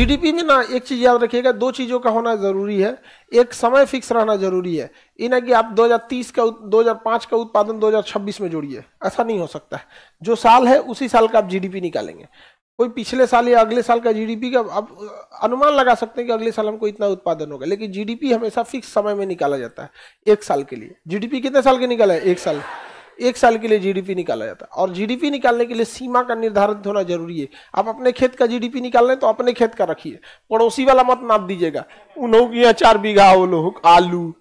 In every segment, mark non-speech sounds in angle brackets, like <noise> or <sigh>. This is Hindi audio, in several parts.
जीडीपी में ना एक चीज़ याद रखिएगा दो चीज़ों का होना ज़रूरी है एक समय फिक्स रहना ज़रूरी है ये ना कि आप 2030 का 2005 का उत्पादन 2026 में जोड़िए ऐसा नहीं हो सकता है जो साल है उसी साल का आप जीडीपी निकालेंगे कोई पिछले साल या अगले साल का जीडीपी का आप अनुमान लगा सकते हैं कि अगले साल हमको इतना उत्पादन होगा लेकिन जीडीपी हमेशा फिक्स समय में निकाला जाता है एक साल के लिए जीडीपी कितने साल के निकाला है एक साल एक साल के लिए जीडीपी निकाला जाता है और जीडीपी निकालने के लिए सीमा का निर्धारण होना जरूरी है आप अपने खेत का जीडीपी निकाल रहे हैं तो अपने खेत का रखिए पड़ोसी वाला मत नाप दीजिएगा उन्होंने यहाँ चार बीघा वो लोग आलू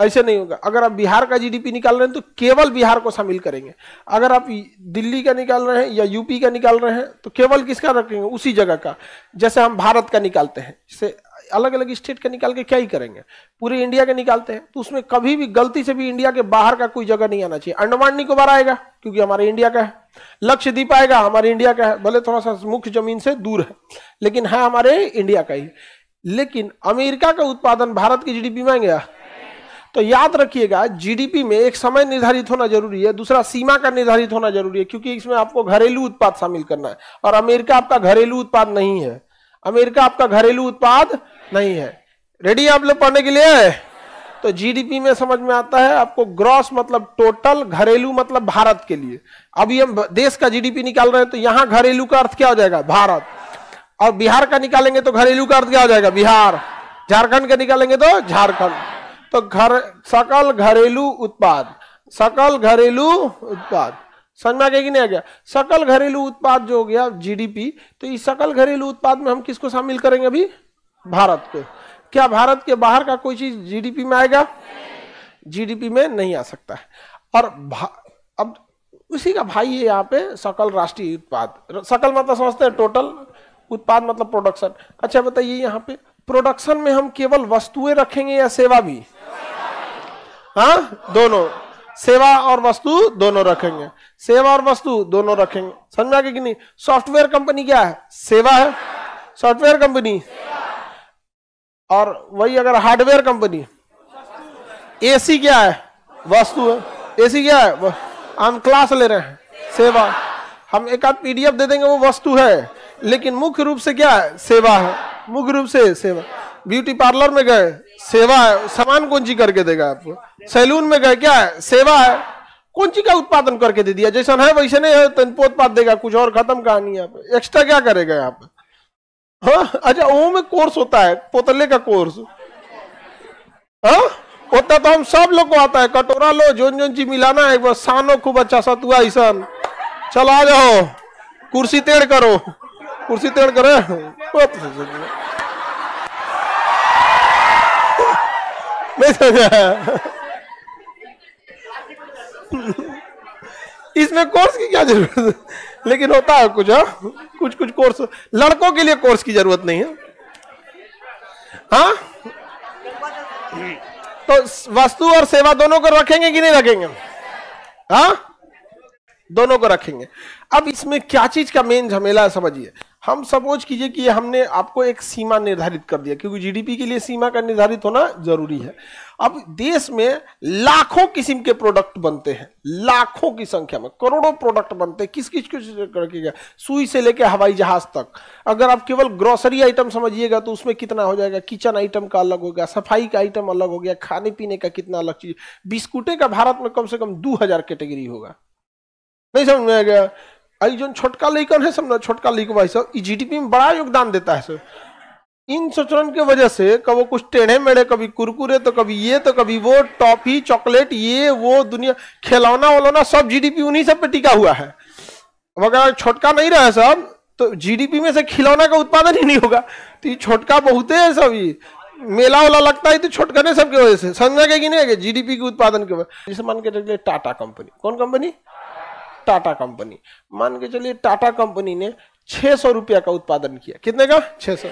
ऐसे नहीं होगा अगर आप बिहार का जीडीपी निकाल रहे हैं तो केवल बिहार को शामिल करेंगे अगर आप दिल्ली का निकाल रहे हैं या यूपी का निकाल रहे हैं तो केवल किसका रखेंगे उसी जगह का जैसे हम भारत का निकालते हैं जैसे अलग अलग स्टेट का निकाल के क्या ही करेंगे पूरे इंडिया के निकालते हैं तो उसमें कभी भी गलती से भी इंडिया के बाहर का कोई जगह नहीं आना चाहिए अंडमान निकोबार आएगा क्योंकि हमारे इंडिया का है लक्षद्वीप आएगा हमारे इंडिया का है भले थोड़ा सा मुख्य जमीन से दूर है लेकिन है हाँ, हमारे इंडिया का ही लेकिन अमेरिका का उत्पादन भारत की जीडीपी में गया तो याद रखिएगा जीडीपी में एक समय निर्धारित होना जरूरी है दूसरा सीमा का निर्धारित होना जरूरी है क्योंकि इसमें आपको घरेलू उत्पाद शामिल करना है और अमेरिका आपका घरेलू उत्पाद नहीं है अमेरिका आपका घरेलू उत्पाद नहीं है रेडी आप लोग पढ़ने के लिए तो जीडीपी में समझ में आता है आपको ग्रॉस मतलब टोटल घरेलू मतलब भारत के लिए अभी हम देश का जीडीपी निकाल रहे हैं तो यहाँ घरेलू का अर्थ क्या हो जाएगा भारत और बिहार का निकालेंगे तो घरेलू का अर्थ क्या हो जाएगा बिहार झारखंड का निकालेंगे तो झारखंड तो घर सकल घरेलू उत्पाद सकल घरेलू उत्पाद समझ में आ गया कि नहीं आ गया सकल घरेलू उत्पाद जो हो गया जीडीपी तो इस सकल घरेलू उत्पाद में हम किसको शामिल करेंगे अभी भारत को क्या भारत के बाहर का कोई चीज जीडीपी में आएगा जीडीपी में नहीं आ सकता है और अब उसी का भाई है यहाँ पे सकल राष्ट्रीय उत्पाद सकल मतलब समझते हैं टोटल उत्पाद मतलब प्रोडक्शन अच्छा बताइए यहाँ पे प्रोडक्शन में हम केवल वस्तुएं रखेंगे या सेवा भी हाँ दोनों सेवा और वस्तु दोनों रखेंगे सेवा और वस्तु दोनों रखेंगे समझ में आ कि नहीं सॉफ्टवेयर कंपनी क्या है सेवा है सॉफ्टवेयर कंपनी और वही अगर हार्डवेयर कंपनी एसी क्या है वस्तु है एसी क्या है हम क्लास ले रहे हैं सेवा हम एक आध पीडीएफ दे देंगे वो वस्तु है लेकिन मुख्य रूप से क्या है सेवा है मुख्य रूप से सेवा ब्यूटी पार्लर में गए सेवा है सामान कौन जी करके देगा आपको सैलून में गए क्या है सेवा है कौन चीज का उत्पादन करके दे दिया जैसा है वैसे नहीं है तो उत्पाद देगा कुछ और खत्म कहानी यहाँ पे एक्स्ट्रा क्या करेगा यहाँ पे हाँ अच्छा वो में कोर्स होता है पोतले का कोर्स हाँ होता तो हम सब लोग को आता है कटोरा लो जोन जोन चीज मिलाना है बस सानो खूब अच्छा सतुआ ईसन चलो आ जाओ कुर्सी तेड़ करो कुर्सी तेड़ करे नहीं समझा इसमें कोर्स की क्या जरूरत है लेकिन होता है कुछ हा? कुछ कुछ कोर्स लड़कों के लिए कोर्स की जरूरत नहीं है हाँ तो वस्तु और सेवा दोनों को रखेंगे कि नहीं रखेंगे हा? दोनों को रखेंगे अब इसमें क्या चीज का मेन झमेला समझिए हम सपोज कीजिए कि हमने आपको एक सीमा निर्धारित कर दिया क्योंकि जीडीपी के लिए सीमा का निर्धारित होना जरूरी है अब देश में लाखों किस्म के प्रोडक्ट बनते हैं लाखों की संख्या में करोड़ों प्रोडक्ट बनते हैं किस किस किस करके गया सुई से लेकर हवाई जहाज तक अगर आप केवल ग्रोसरी आइटम समझिएगा तो उसमें कितना हो जाएगा किचन आइटम का अलग हो गया सफाई का आइटम अलग हो गया खाने पीने का कितना अलग चीज बिस्कुटे का भारत में कम से कम दो हजार कैटेगरी होगा नहीं समझ में आ गया अभी जो छोटका लैकन है सब ना छोटका लैकवा सब जीडीपी में बड़ा योगदान देता है सर इन सोचन के वजह से कभी कुछ टेढ़े मेढ़े कभी कुरकुरे तो कभी ये तो कभी वो टॉफी चॉकलेट ये वो दुनिया खिलौना वलौना सब जीडीपी उन्हीं सब पे टिका हुआ है अब अगर छोटका नहीं रहा सब तो जीडीपी में से खिलौना का उत्पादन ही नहीं होगा तो ये छोटका बहुत है सब ये मेला वाला लगता है तो छोटकने सबके वजह से समझा गया कि नहीं है जी डी पी के उत्पादन के वजह जैसे मान के टाटा कंपनी कौन कंपनी टाटा कंपनी मान के चलिए टाटा कंपनी ने छह सौ रुपया का उत्पादन किया कितने का छह सौ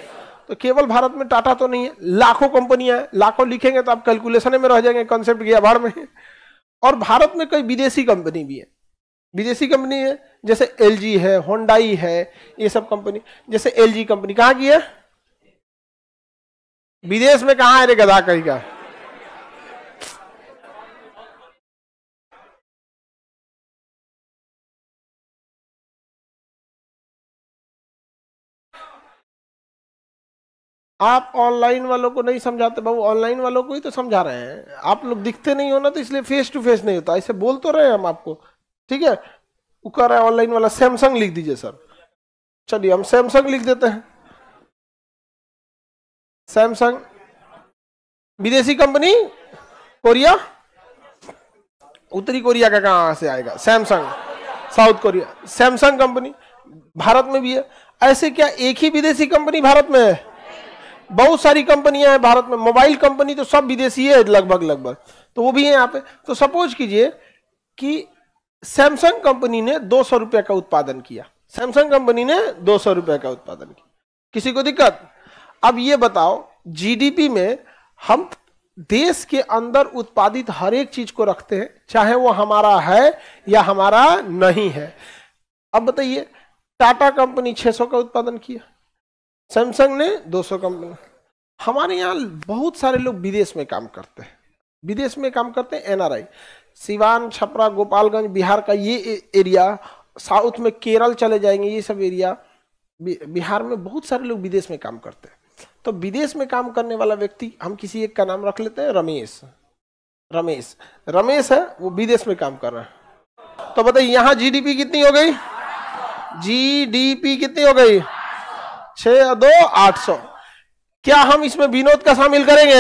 तो केवल भारत में टाटा तो नहीं है लाखों कंपनियां हैं लाखों लिखेंगे तो आप कैलकुलेशन में रह जाएंगे कॉन्सेप्ट गया भाड़ में और भारत में कई विदेशी कंपनी भी है विदेशी कंपनी है जैसे एल है होंडाई है ये सब कंपनी जैसे एल कंपनी कहाँ की है विदेश में कहाँ है रे गदा कहीं का आप ऑनलाइन वालों को नहीं समझाते बाबू ऑनलाइन वालों को ही तो समझा रहे हैं आप लोग दिखते नहीं हो ना तो इसलिए फेस टू फेस नहीं होता ऐसे बोल तो रहे हैं हम आपको ठीक है वो कह रहा है ऑनलाइन वाला सैमसंग लिख दीजिए सर चलिए हम सैमसंग लिख देते हैं सैमसंग विदेशी कंपनी कोरिया उत्तरी कोरिया का कहां से आएगा Samsung South Korea Samsung company Bharat में भी है ऐसे क्या एक ही विदेशी कंपनी भारत में है बहुत सारी कंपनियां हैं भारत में मोबाइल कंपनी तो सब विदेशी है लगभग लगभग तो वो भी है यहाँ पे तो सपोज कीजिए कि सैमसंग कंपनी ने दो सौ रुपये का उत्पादन किया सैमसंग कंपनी ने दो सौ का उत्पादन किया किसी को दिक्कत अब ये बताओ जीडीपी में हम देश के अंदर उत्पादित हर एक चीज को रखते हैं चाहे वो हमारा है या हमारा नहीं है अब बताइए टाटा कंपनी 600 का उत्पादन किया सैमसंग ने 200 कंपनी हमारे यहाँ बहुत सारे लोग विदेश में काम करते हैं विदेश में काम करते हैं एनआरआई सिवान छपरा गोपालगंज बिहार का ये एरिया साउथ में केरल चले जाएंगे ये सब एरिया बिहार में बहुत सारे लोग विदेश में काम करते हैं तो विदेश में काम करने वाला व्यक्ति हम किसी एक का नाम रख लेते हैं रमेश रमेश रमेश है वो विदेश में काम कर रहा है तो बताइए यहाँ जीडीपी कितनी हो गई जीडीपी कितनी हो गई छह या दो आठ सौ क्या हम इसमें विनोद का शामिल करेंगे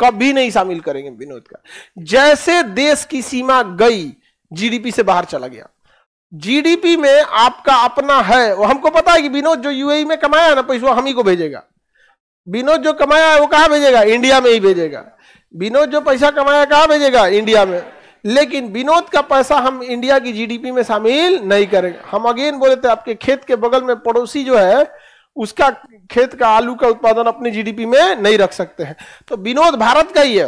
कभी नहीं शामिल करेंगे विनोद का जैसे देश की सीमा गई जीडीपी से बाहर चला गया जीडीपी में आपका अपना है वो हमको पता है कि विनोद जो यूएई में कमाया ना पैसा हम ही को भेजेगा विनोद जो कमाया है वो कहा भेजेगा इंडिया में ही भेजेगा विनोद जो पैसा कमाया कहा भेजेगा इंडिया में लेकिन विनोद का पैसा हम इंडिया की जीडीपी में शामिल नहीं करेंगे हम अगेन बोले थे आपके खेत के बगल में पड़ोसी जो है उसका खेत का आलू का उत्पादन अपनी जीडीपी में नहीं रख सकते हैं तो विनोद भारत का ही है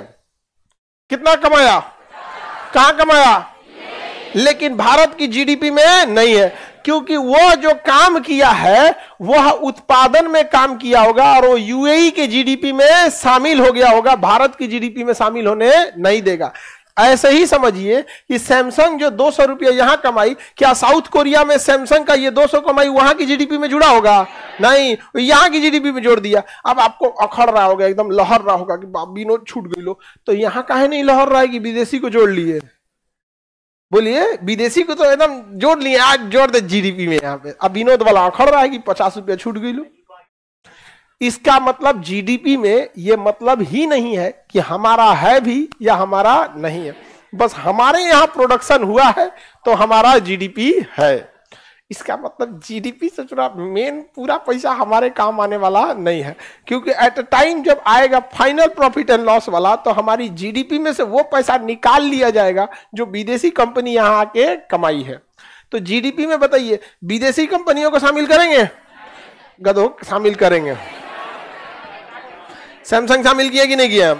कितना कमाया कहा कमाया लेकिन भारत की जीडीपी में नहीं है क्योंकि वह जो काम किया है वह उत्पादन में काम किया होगा और वो यूएई e के जीडीपी में शामिल हो गया होगा भारत की जीडीपी में शामिल होने नहीं देगा ऐसे ही समझिए कि सैमसंग जो दो सौ रुपया यहां कमाई क्या साउथ कोरिया में सैमसंग का ये दो सौ कमाई वहां की जीडीपी में जुड़ा होगा नहीं यहां की जीडीपी में जोड़ दिया अब आपको अखड़ रहा होगा एकदम लहर रहा होगा कि बाबी नोट छूट गई लो तो का है नहीं लहर रहा है कि विदेशी को जोड़ लिए बोलिए विदेशी को तो एकदम जोड़ लिए आज जोड़ दे जीडीपी में यहाँ पे अब विनोद वाला अखड़ रहा है कि पचास रुपया छूट गई लो इसका मतलब जीडीपी में ये मतलब ही नहीं है कि हमारा है भी या हमारा नहीं है बस हमारे यहाँ प्रोडक्शन हुआ है तो हमारा जीडीपी है इसका मतलब जीडीपी से जुड़ा मेन पूरा पैसा हमारे काम आने वाला नहीं है क्योंकि एट अ टाइम जब आएगा फाइनल प्रॉफिट एंड लॉस वाला तो हमारी जीडीपी में से वो पैसा निकाल लिया जाएगा जो विदेशी कंपनी यहाँ आके कमाई है तो जीडीपी में बताइए विदेशी कंपनियों को शामिल करेंगे गधो शामिल करेंगे सैमसंग शामिल किया कि नहीं किया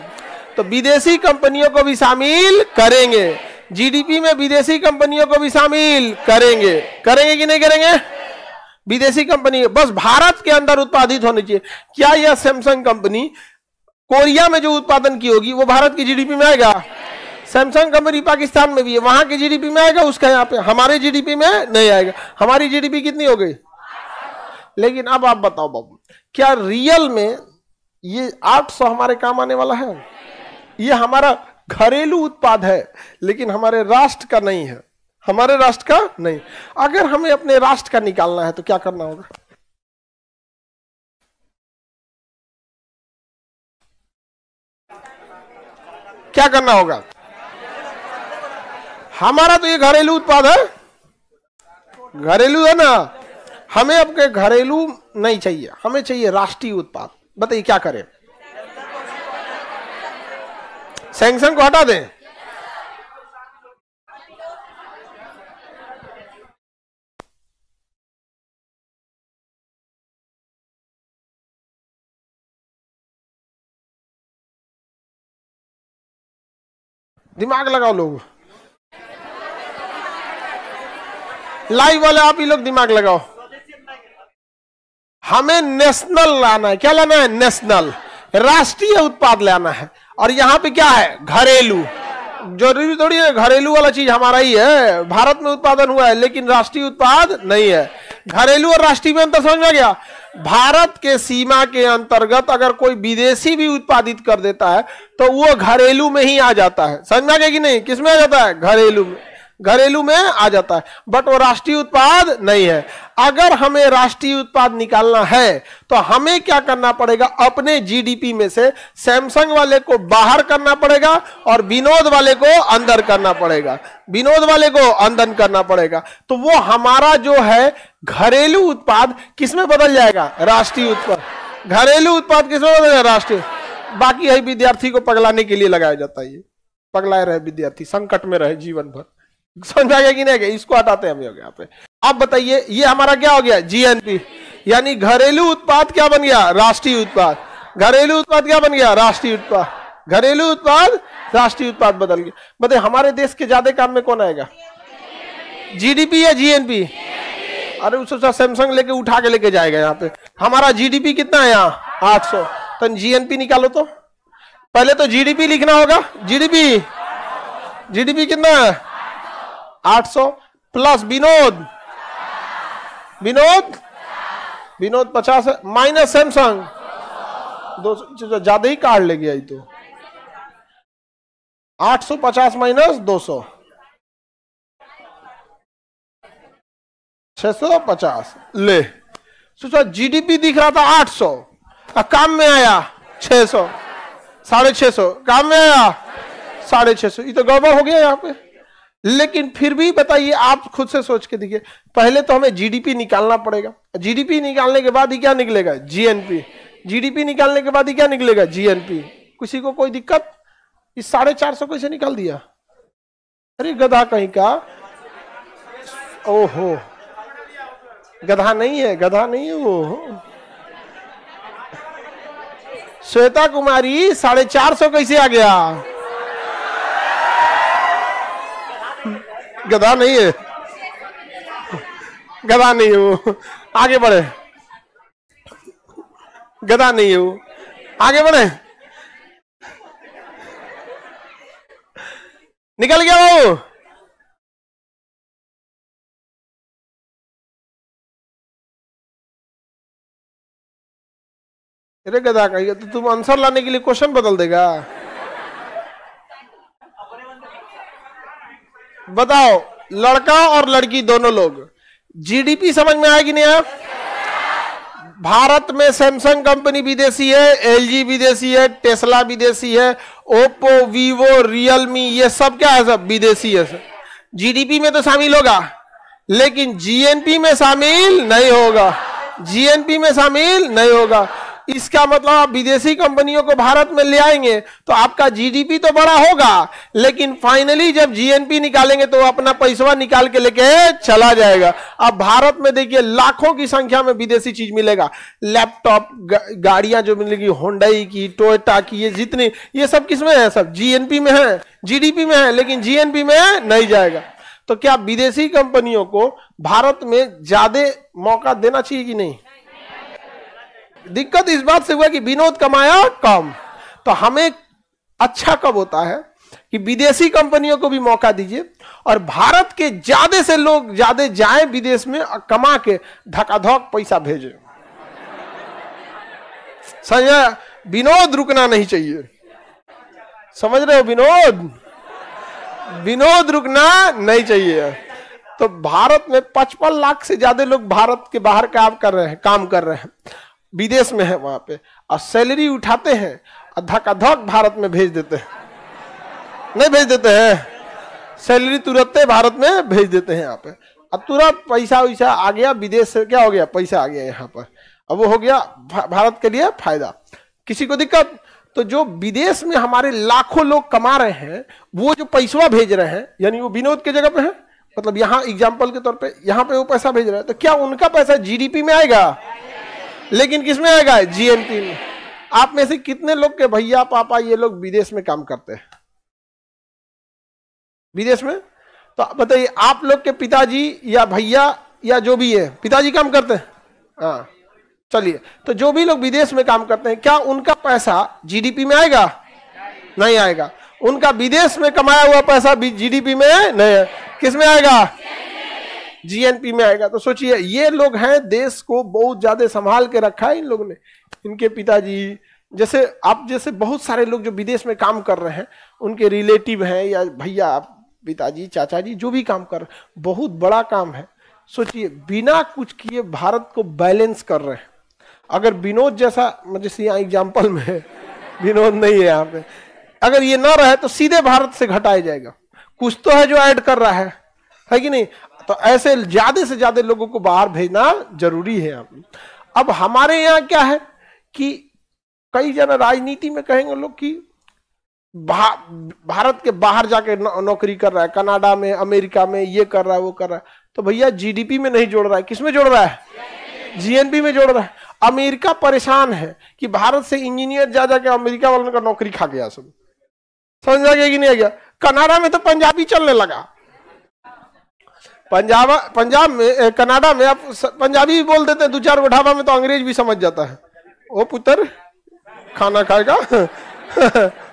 तो विदेशी कंपनियों को भी शामिल करेंगे जीडीपी में विदेशी कंपनियों को भी शामिल करेंगे करेंगे कि नहीं करेंगे विदेशी कंपनी बस भारत के अंदर उत्पादित होनी चाहिए क्या यह सैमसंग कंपनी कोरिया में जो उत्पादन की होगी वो भारत की जीडीपी में आएगा सैमसंग कंपनी पाकिस्तान में भी है वहां की जीडीपी में आएगा उसका यहाँ पे हमारे जीडीपी में नहीं आएगा हमारी जीडीपी कितनी हो गई लेकिन अब आप बताओ बाबू क्या रियल में ये 800 हमारे काम आने वाला है ये हमारा घरेलू उत्पाद है लेकिन हमारे राष्ट्र का नहीं है हमारे राष्ट्र का नहीं अगर हमें अपने राष्ट्र का निकालना है तो क्या करना होगा क्या करना होगा हमारा तो ये घरेलू उत्पाद है घरेलू है ना हमें अपने घरेलू नहीं चाहिए हमें चाहिए राष्ट्रीय उत्पाद बताइए क्या करें सैंक्शन को हटा दें दिमाग लगाओ लोग लाइव वाले आप ही लोग दिमाग लगाओ हमें नेशनल लाना है क्या लाना है नेशनल राष्ट्रीय उत्पाद लाना है और यहाँ पे क्या है घरेलू जरूरी थोड़ी है घरेलू वाला चीज हमारा ही है भारत में उत्पादन हुआ है लेकिन राष्ट्रीय उत्पाद नहीं है घरेलू और राष्ट्रीय में अंतर समझ में गया भारत के सीमा के अंतर्गत अगर कोई विदेशी भी उत्पादित कर देता है तो वो घरेलू में ही आ जाता है समझ में आ गया कि नहीं किसमें आ जाता है घरेलू में घरेलू में आ जाता है बट वो राष्ट्रीय उत्पाद नहीं है अगर हमें राष्ट्रीय उत्पाद निकालना है तो हमें क्या करना पड़ेगा अपने जीडीपी में से सैमसंग वाले को बाहर करना पड़ेगा और विनोद वाले को अंदर करना पड़ेगा विनोद वाले को अंदर करना पड़ेगा तो वो हमारा जो है घरेलू उत्पाद किसमें बदल जाएगा राष्ट्रीय उत्पाद घरेलू उत्पाद किसमें बदल जाएगा राष्ट्रीय बाकी यही विद्यार्थी को पगलाने के लिए लगाया जाता है ये पगलाए रहे विद्यार्थी संकट में रहे जीवन भर समझ आ गया कि नहीं गया इसको हटाते हैं हम लोग यहाँ पे अब बताइए ये हमारा क्या हो गया जीएनपी यानी घरेलू उत्पाद क्या बन गया राष्ट्रीय उत्पाद घरेलू उत्पाद क्या बन गया राष्ट्रीय उत्पाद घरेलू उत्पाद राष्ट्रीय उत्पाद बदल गया बताए हमारे देश के ज्यादा काम में कौन आएगा जीडीपी या जीएनपी अरे उससे सैमसंग लेके उठा के लेके जाएगा यहाँ पे हमारा जीडीपी कितना है यहाँ आठ सौ तो जीएनपी निकालो तो पहले तो जीडीपी लिखना होगा जीडीपी जीडीपी कितना है 800 प्लस विनोद विनोद विनोद पचास माइनस सैमसंग दो सौ तो ज्यादा ही कार्ड ले गया तो आठ सौ पचास माइनस दो सौ छह सौ पचास ले सोचा जीडीपी दिख रहा था आठ सौ काम में आया छह सौ साढ़े छह सौ काम में आया साढ़े छह सौ ये तो गड़बड़ हो गया यहाँ पे लेकिन फिर भी बताइए आप खुद से सोच के देखिए पहले तो हमें जीडीपी निकालना पड़ेगा जीडीपी निकालने के बाद ही क्या निकलेगा जीएनपी जीडीपी निकालने के बाद ही क्या निकलेगा जीएनपी किसी को कोई दिक्कत इस साढ़े चार सौ कैसे निकाल दिया अरे गधा कहीं का ओहो गधा नहीं है गधा नहीं है वो श्वेता कुमारी साढ़े चार सौ कैसे आ गया गधा नहीं है गधा नहीं है वो आगे बढ़े गधा नहीं है वो आगे बढ़े निकल गया वो अरे गधा कहिए तो तुम आंसर लाने के लिए क्वेश्चन बदल देगा बताओ लड़का और लड़की दोनों लोग जीडीपी समझ में आएगी नहीं आप भारत में सैमसंग कंपनी विदेशी है एलजी विदेशी है टेस्ला विदेशी है ओप्पो वीवो रियलमी ये सब क्या है सब विदेशी है सब जीडीपी में तो शामिल होगा लेकिन जीएनपी में शामिल नहीं होगा जीएनपी में शामिल नहीं होगा इसका मतलब आप विदेशी कंपनियों को भारत में ले आएंगे तो आपका जीडीपी तो बड़ा होगा लेकिन फाइनली जब जीएनपी निकालेंगे तो अपना पैसा निकाल के लेके चला जाएगा अब भारत में देखिए लाखों की संख्या में विदेशी चीज मिलेगा लैपटॉप गाड़ियां जो मिलेगी होंडाई की टोयटा की ये जितनी ये सब किसमें है सब जीएनपी में है जीडीपी में है लेकिन जीएनपी में नहीं जाएगा तो क्या विदेशी कंपनियों को भारत में ज्यादा मौका देना चाहिए कि नहीं दिक्कत इस बात से हुआ कि विनोद कमाया कम तो हमें अच्छा कब होता है कि विदेशी कंपनियों को भी मौका दीजिए और भारत के ज्यादा से लोग ज्यादा जाए विदेश में कमा के धकाधक पैसा भेजे संजय विनोद रुकना नहीं चाहिए समझ रहे हो विनोद विनोद रुकना नहीं चाहिए तो भारत में पचपन लाख से ज्यादा लोग भारत के बाहर काम कर रहे हैं काम कर रहे हैं विदेश में है वहां पे और सैलरी उठाते हैं और धक्का धक भारत में भेज देते हैं नहीं भेज देते हैं सैलरी तुरंत भारत में भेज देते हैं यहाँ पे अब तुरंत पैसा वैसा आ गया विदेश से क्या हो गया पैसा आ गया यहाँ पर अब वो हो गया भारत के लिए फायदा किसी को दिक्कत तो जो विदेश में हमारे लाखों लोग कमा रहे हैं वो जो पैसवा भेज रहे हैं यानी वो विनोद के जगह पे है मतलब यहाँ एग्जाम्पल के तौर पे यहाँ पे वो पैसा भेज रहे हैं तो क्या उनका पैसा जीडीपी में आएगा लेकिन किसमें आएगा जीएमपी में आप में से कितने लोग के भैया पापा ये लोग विदेश में काम करते हैं विदेश में तो बताइए आप लोग के पिताजी या भैया या जो भी है पिताजी काम करते हैं हाँ चलिए तो जो भी लोग विदेश में काम करते हैं क्या उनका पैसा जीडीपी में आएगा नहीं आएगा उनका विदेश में कमाया हुआ पैसा जीडीपी में नहीं है किस में आएगा जीएनपी में आएगा तो सोचिए ये लोग हैं देश को बहुत ज्यादा संभाल के रखा है इन लोगों ने इनके पिताजी जैसे आप जैसे बहुत सारे लोग जो विदेश में काम कर रहे हैं उनके रिलेटिव हैं या भैया आप पिताजी चाचा जी जो भी काम कर रहे बहुत बड़ा काम है सोचिए बिना कुछ किए भारत को बैलेंस कर रहे हैं अगर विनोद जैसा जैसे यहाँ एग्जाम्पल में है विनोद नहीं है यहाँ पे अगर ये ना रहे तो सीधे भारत से घटाया जाएगा कुछ तो है जो ऐड कर रहा है है कि नहीं तो ऐसे ज्यादा से ज्यादा लोगों को बाहर भेजना जरूरी है अब हमारे यहाँ क्या है कि कई जन राजनीति में कहेंगे लोग कि भा, भारत के बाहर जाके नौ, नौकरी कर रहा है कनाडा में अमेरिका में ये कर रहा है वो कर रहा है तो भैया जीडीपी में नहीं जोड़ रहा है किसमें जोड़ रहा है जीएनपी में जोड़ रहा है अमेरिका परेशान है कि भारत से इंजीनियर जा जाके अमेरिका वालों का नौकरी खा गया सब समझ आ गया कि नहीं आ गया कनाडा में तो पंजाबी चलने लगा पंजाब पंजाब में कनाडा में आप पंजाबी भी बोल देते हैं दो चार ढाबा में तो अंग्रेज भी समझ जाता है ओ पुत्र खाना खाएगा <laughs>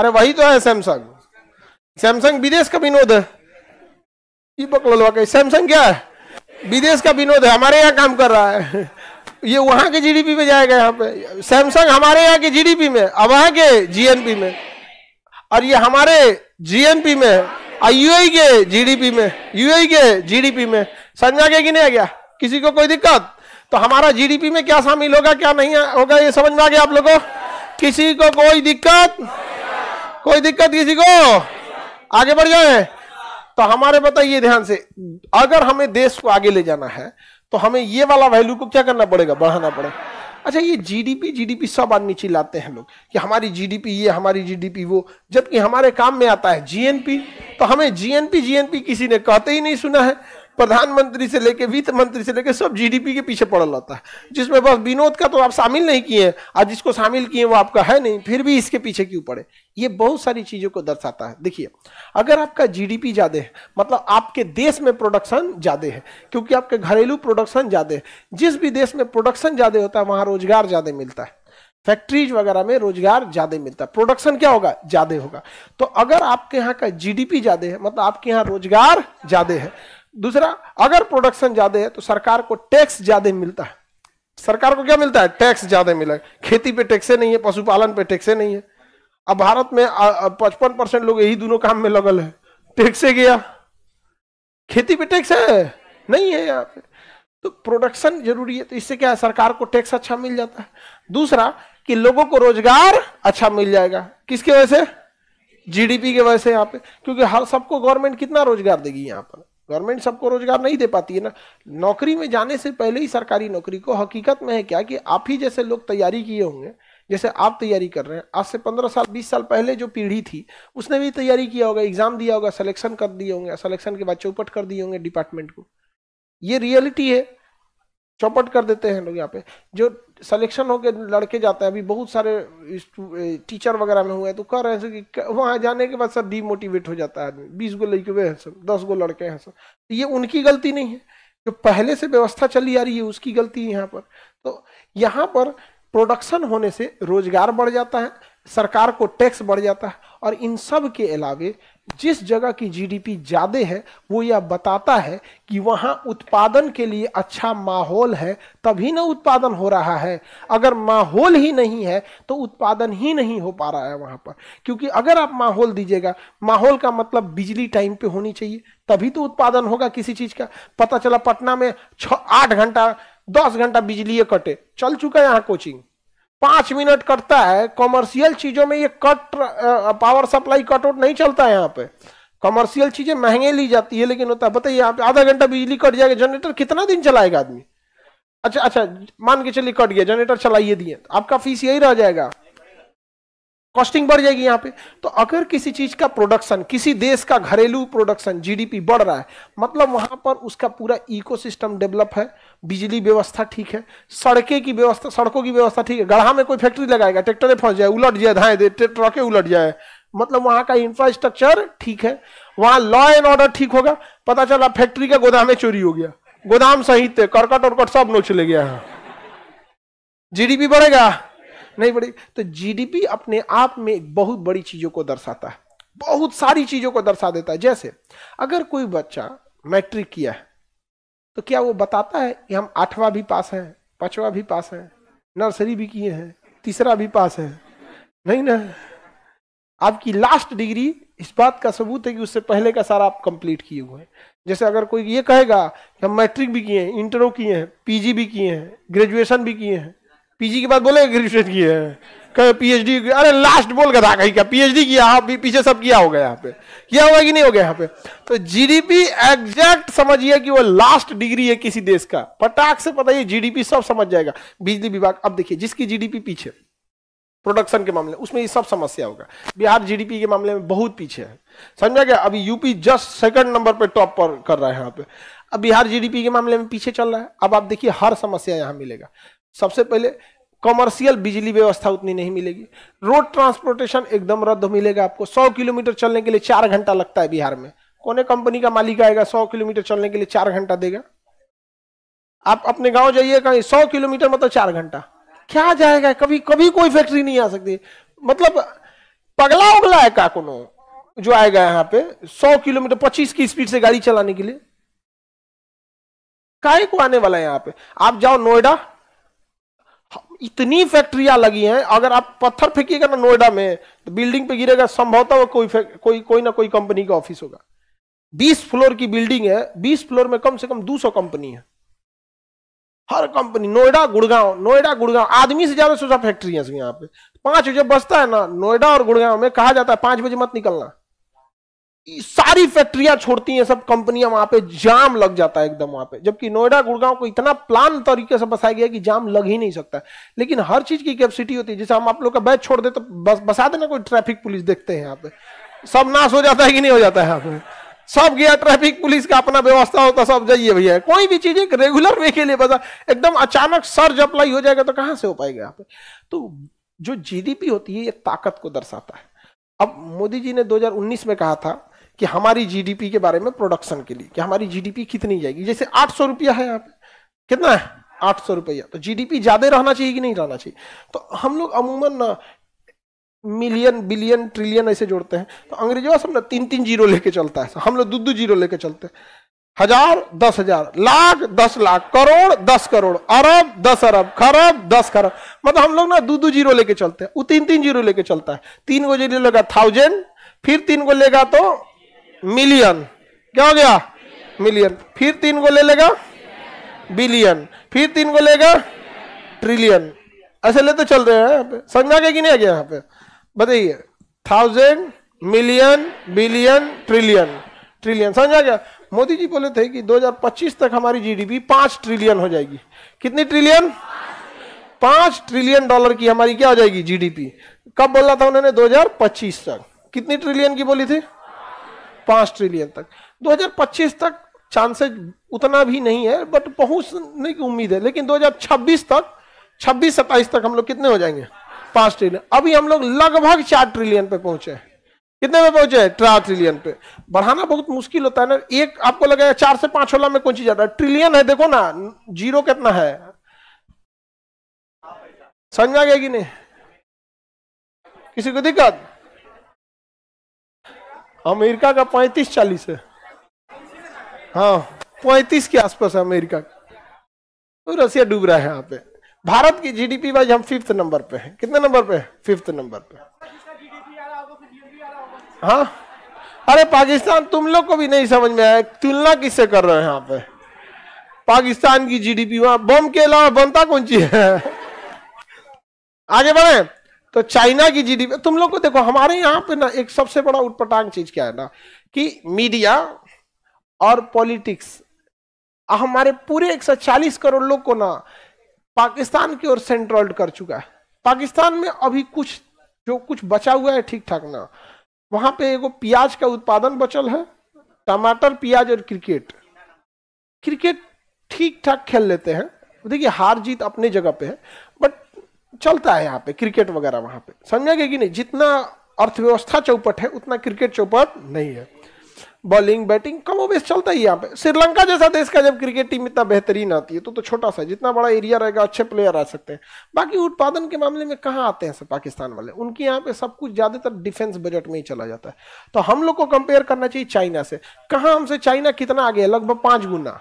अरे वही तो है सैमसंग सैमसंग विदेश का विनोद है ये सैमसंग क्या है विदेश का विनोद है हमारे यहाँ काम कर रहा है <laughs> ये वहां के जीडीपी में जाएगा यहाँ पे सैमसंग हमारे यहाँ के जीडीपी में अब वहां के जीएनपी में और ये हमारे जीएनपी में है यूएई e के जीडीपी में यूएई e के जीडीपी में समझा गया कि नहीं आ गया किसी को कोई दिक्कत तो हमारा जीडीपी में क्या शामिल होगा क्या नहीं होगा ये समझ में आ गया आप लोगों किसी को कोई दिक्कत कोई दिक्कत किसी को आगे बढ़ जाए तो हमारे बताइए ध्यान से अगर हमें देश को आगे ले जाना है तो हमें ये वाला वैल्यू को क्या करना पड़ेगा बढ़ाना पड़ेगा अच्छा ये जीडीपी जीडीपी सब आदमी चिल्लाते हैं लोग कि हमारी जीडीपी ये हमारी जीडीपी वो जबकि हमारे काम में आता है जीएनपी तो हमें जीएनपी जीएनपी किसी ने कहते ही नहीं सुना है प्रधानमंत्री से लेके वित्त मंत्री से लेके सब जीडीपी के पीछे पड़ल रहता है जिसमें बस विनोद का तो आप शामिल नहीं किए हैं आज जिसको शामिल किए वो आपका है नहीं फिर भी इसके पीछे क्यों पड़े ये बहुत सारी चीजों को दर्शाता है देखिए अगर आपका जीडीपी ज्यादा है मतलब आपके देश में प्रोडक्शन ज्यादा है क्योंकि आपके घरेलू प्रोडक्शन ज्यादा है जिस भी देश में प्रोडक्शन ज्यादा होता है वहां रोजगार ज्यादा मिलता है फैक्ट्रीज वगैरह में रोजगार ज्यादा मिलता है प्रोडक्शन क्या होगा ज्यादा होगा तो अगर आपके यहाँ का जीडीपी ज्यादा है मतलब आपके यहाँ रोजगार ज्यादा है दूसरा अगर प्रोडक्शन ज्यादा है तो सरकार को टैक्स ज्यादा मिलता है सरकार को क्या मिलता है टैक्स ज्यादा मिलेगा खेती पे टैक्से नहीं है पशुपालन पे टैक्से नहीं है अब भारत में पचपन परसेंट लोग यही दोनों काम में लगल है टैक्से गया खेती पे टैक्स है नहीं है यहाँ पे तो प्रोडक्शन जरूरी है तो इससे क्या है सरकार को टैक्स अच्छा मिल जाता है दूसरा कि लोगों को रोजगार अच्छा मिल जाएगा किसके वजह से जीडीपी के वजह से यहाँ पे क्योंकि हर सबको गवर्नमेंट कितना रोजगार देगी यहाँ पर गवर्नमेंट सबको रोजगार नहीं दे पाती है ना नौकरी में जाने से पहले ही सरकारी नौकरी को हकीकत में है क्या कि आप ही जैसे लोग तैयारी किए होंगे जैसे आप तैयारी कर रहे हैं आज से पंद्रह साल बीस साल पहले जो पीढ़ी थी उसने भी तैयारी किया होगा एग्जाम दिया होगा सिलेक्शन कर दिए होंगे सिलेक्शन के बाद चौपट कर दिए होंगे डिपार्टमेंट को ये रियलिटी है चौपट कर देते हैं लोग यहाँ पे जो सिलेक्शन होकर लड़के जाते हैं अभी बहुत सारे टीचर वगैरह में हुए तो कह रहे हैं कि वहाँ जाने के बाद सर डीमोटिवेट हो जाता है आदमी बीस गो लड़के हुए हैं सर दस गो लड़के हैं सर तो ये उनकी गलती नहीं है जो पहले से व्यवस्था चली आ रही है उसकी गलती है यहाँ पर तो यहाँ पर प्रोडक्शन होने से रोजगार बढ़ जाता है सरकार को टैक्स बढ़ जाता है और इन सब के अलावे जिस जगह की जीडीपी ज़्यादा है वो यह बताता है कि वहाँ उत्पादन के लिए अच्छा माहौल है तभी ना उत्पादन हो रहा है अगर माहौल ही नहीं है तो उत्पादन ही नहीं हो पा रहा है वहाँ पर क्योंकि अगर आप माहौल दीजिएगा माहौल का मतलब बिजली टाइम पे होनी चाहिए तभी तो उत्पादन होगा किसी चीज़ का पता चला पटना में छ आठ घंटा दस घंटा बिजली कटे चल चुका है यहाँ कोचिंग पांच मिनट कटता है कॉमर्शियल चीजों में ये कट पावर सप्लाई कटआउट नहीं चलता है यहाँ पे कॉमर्शियल चीजें महंगे ली जाती है लेकिन होता है बताइए यहाँ पे आधा घंटा बिजली कट जाएगा जनरेटर कितना दिन चलाएगा आदमी अच्छा अच्छा मान के चलिए कट गया जनरेटर चलाइए दिए आपका फीस यही रह जाएगा कॉस्टिंग बढ़ जाएगी यहाँ पे तो अगर किसी चीज का प्रोडक्शन किसी देश का घरेलू प्रोडक्शन जीडीपी बढ़ रहा है मतलब वहां पर उसका पूरा इकोसिस्टम डेवलप है बिजली व्यवस्था ठीक है सड़के की व्यवस्था सड़कों की व्यवस्था ठीक है गढ़ा में कोई फैक्ट्री लगाएगा ट्रैक्टरें फंस जाए उलट जाए धाए दे ट्रकें उलट जाए मतलब वहां का इंफ्रास्ट्रक्चर ठीक है वहां लॉ एंड ऑर्डर ठीक होगा पता चला फैक्ट्री का गोदाम में चोरी हो गया गोदाम सहित करकट और सब नोच चले गया जीडीपी बढ़ेगा नहीं बढ़ी तो जीडीपी अपने आप में बहुत बड़ी चीज़ों को दर्शाता है बहुत सारी चीज़ों को दर्शा देता है जैसे अगर कोई बच्चा मैट्रिक किया है तो क्या वो बताता है कि हम आठवां भी पास हैं पांचवा भी पास हैं नर्सरी भी किए हैं तीसरा भी पास है नहीं ना आपकी लास्ट डिग्री इस बात का सबूत है कि उससे पहले का सारा आप कंप्लीट किए हुए हैं जैसे अगर कोई ये कहेगा कि हम मैट्रिक भी किए हैं इंटरों किए हैं पीजी भी किए हैं ग्रेजुएशन भी किए हैं पीजी के बाद बोले ग्रेजुएशन किए हैं पीएचडी अरे लास्ट बोल गया था कहीं क्या पीएचडी किया आप हाँ, पीछे सब किया होगा यहाँ पे किया होगा कि नहीं होगा यहाँ पे तो जीडीपी एग्जैक्ट समझिए कि वो लास्ट डिग्री है किसी देश का पटाक से पता है जीडीपी सब समझ जाएगा बिजली विभाग अब देखिए जिसकी जीडीपी पीछे प्रोडक्शन के मामले उसमें ये सब समस्या होगा बिहार जीडीपी के मामले में बहुत पीछे है समझा गया अभी यूपी जस्ट सेकंड नंबर पे टॉप पर कर रहा है यहाँ पे अब बिहार जीडीपी के मामले में पीछे चल रहा है अब आप देखिए हर समस्या यहाँ मिलेगा सबसे पहले कमर्शियल बिजली व्यवस्था उतनी नहीं मिलेगी रोड ट्रांसपोर्टेशन एकदम रद्द मिलेगा आपको 100 किलोमीटर चलने के लिए चार घंटा लगता है बिहार में कौन कंपनी का मालिक आएगा 100 किलोमीटर चलने के लिए चार घंटा देगा आप अपने गांव जाइए कहीं 100 किलोमीटर मतलब चार घंटा क्या जाएगा कभी कभी कोई फैक्ट्री नहीं आ सकती मतलब पगला उगला है का कोनो जो आएगा यहाँ पे सौ किलोमीटर पच्चीस की स्पीड से गाड़ी चलाने के लिए काय को आने वाला है यहाँ पे आप जाओ नोएडा इतनी फैक्ट्रियां लगी हैं अगर आप पत्थर फेंकिएगा ना नोएडा में तो बिल्डिंग पे गिरेगा संभवतः वो कोई कोई कोई ना कोई कंपनी का ऑफिस होगा 20 फ्लोर की बिल्डिंग है 20 फ्लोर में कम से कम 200 कंपनी है हर कंपनी नोएडा गुड़गांव नोएडा गुड़गांव आदमी से ज्यादा सोचा फैक्ट्रिया यहाँ पे पांच बजे बसता है ना नोएडा और गुड़गांव में कहा जाता है पांच बजे मत निकलना सारी फैक्ट्रियां छोड़ती हैं सब कंपनियां वहां पे जाम लग जाता है एकदम वहां पे जबकि नोएडा गुड़गांव को इतना प्लान तरीके से बसाया गया कि जाम लग ही नहीं सकता लेकिन हर चीज की कैपेसिटी होती है जैसे हम आप लोग का बैच छोड़ दे तो बस बसा देना कोई ट्रैफिक पुलिस देखते हैं यहाँ पे सब नाश हो जाता है कि नहीं हो जाता है यहाँ पे सब गया ट्रैफिक पुलिस का अपना व्यवस्था होता सब जाइए भैया कोई भी चीज एक रेगुलर वे के लिए बता एकदम अचानक सर्ज अप्लाई हो जाएगा तो कहां से हो पाएगा यहाँ पे तो जो जीडीपी होती है ये ताकत को दर्शाता है अब मोदी जी ने 2019 में कहा था कि हमारी जीडीपी के बारे में प्रोडक्शन के लिए कि हमारी जीडीपी कितनी जाएगी जैसे आठ सौ रुपया है यहाँ पे कितना है आठ सौ रुपया तो जीडीपी ज्यादा रहना चाहिए कि नहीं रहना चाहिए तो हम लोग अमूमन मिलियन बिलियन ट्रिलियन ऐसे जोड़ते हैं तो अंग्रेजों सब ना तीन तीन जीरो लेके चलता है हम लोग दो दो जीरो लेके चलते हैं हजार दस हजार लाख दस लाख करोड़ दस करोड़ अरब दस अरब खरब दस खरब मतलब हम लोग ना दो दो जीरो लेके चलते हैं वो तीन तीन जीरो लेके चलता है तीन को जीरो लेगा थाउजेंड फिर तीन को लेगा तो मिलियन क्या हो गया मिलियन फिर तीन को ले लेगा बिलियन फिर तीन को लेगा ट्रिलियन ऐसे लेते तो चल रहे हैं समझा गया कि नहीं आ गया यहाँ पे बताइए thousand million billion trillion trillion समझा गया मोदी जी बोले थे कि 2025 तक हमारी जीडीपी पांच ट्रिलियन हो जाएगी कितनी ट्रिलियन पांच ट्रिलियन डॉलर की हमारी क्या हो जाएगी जीडीपी कब बोला था उन्होंने 2025 तक कितनी ट्रिलियन की बोली थी पांच ट्रिलियन तक 2025 तक चांसेस उतना भी नहीं है बट पहुंचने की उम्मीद है लेकिन 2026 तक 26 सत्ताईस तक हम लोग कितने हो जाएंगे पांच ट्रिलियन अभी हम लोग लगभग चार ट्रिलियन पे पहुंचे हैं कितने में पहुंचे हैं चार ट्रिलियन पे बढ़ाना बहुत मुश्किल होता है ना एक आपको लगेगा चार से पांच वाला में कौन चीज ज्यादा ट्रिलियन है देखो ना जीरो कितना है समझ में आ गया कि नहीं किसी को दिक्कत अमेरिका का पैंतीस चालीस है हाँ पैंतीस के आसपास है अमेरिका का तो रसिया डूब रहा है यहाँ पे भारत की जीडीपी वाइज हम फिफ्थ नंबर पे हैं कितने नंबर पे फिफ्थ नंबर पे हाँ अरे पाकिस्तान तुम लोग को भी नहीं समझ में आया तुलना किससे कर रहे हैं यहाँ पे पाकिस्तान की जीडीपी वहां बम के अलावा बनता कौन चीज है आगे बढ़े तो चाइना की जीडीपी तुम लोग को देखो हमारे यहाँ पे ना एक सबसे बड़ा उटपटांग चीज क्या है ना कि मीडिया और पॉलिटिक्स हमारे पूरे 140 करोड़ लोग को ना पाकिस्तान की ओर सेंट्रोल्ड कर चुका है पाकिस्तान में अभी कुछ जो कुछ बचा हुआ है ठीक ठाक ना वहां पे एगो प्याज का उत्पादन बचल है टमाटर प्याज और क्रिकेट क्रिकेट ठीक ठाक खेल लेते हैं देखिए हार जीत अपने जगह पे है चलता है यहाँ पे क्रिकेट वगैरह वहां पे गया कि नहीं जितना अर्थव्यवस्था चौपट है उतना क्रिकेट चौपट नहीं है बॉलिंग बैटिंग कम बेस चलता ही यहाँ पे श्रीलंका जैसा देश का जब क्रिकेट टीम इतना बेहतरीन आती है तो तो छोटा सा जितना बड़ा एरिया रहेगा अच्छे प्लेयर आ सकते हैं बाकी उत्पादन के मामले में कहाँ आते हैं सब पाकिस्तान वाले उनकी यहाँ पे सब कुछ ज़्यादातर डिफेंस बजट में ही चला जाता है तो हम लोग को कंपेयर करना चाहिए चाइना से कहाँ हमसे चाइना कितना आगे है लगभग पाँच गुना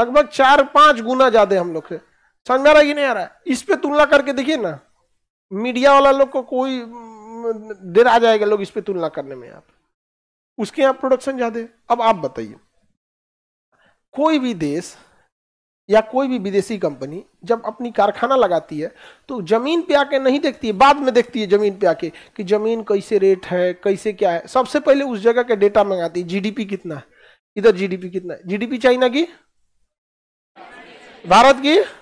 लगभग चार पाँच गुना ज़्यादा हम लोग से समझ में आ रहा है कि नहीं आ रहा है इस पर तुलना करके देखिए ना मीडिया वाला लोग को कोई देर आ जाएगा लोग इस पर तुलना करने में आप उसके यहाँ प्रोडक्शन ज्यादा है अब आप बताइए कोई भी देश या कोई भी विदेशी कंपनी जब अपनी कारखाना लगाती है तो जमीन पे आके नहीं देखती है बाद में देखती है जमीन पे आके कि जमीन कैसे रेट है कैसे क्या है सबसे पहले उस जगह के डेटा मंगाती है जीडीपी कितना है इधर जीडीपी कितना है जीडीपी चाइना की भारत की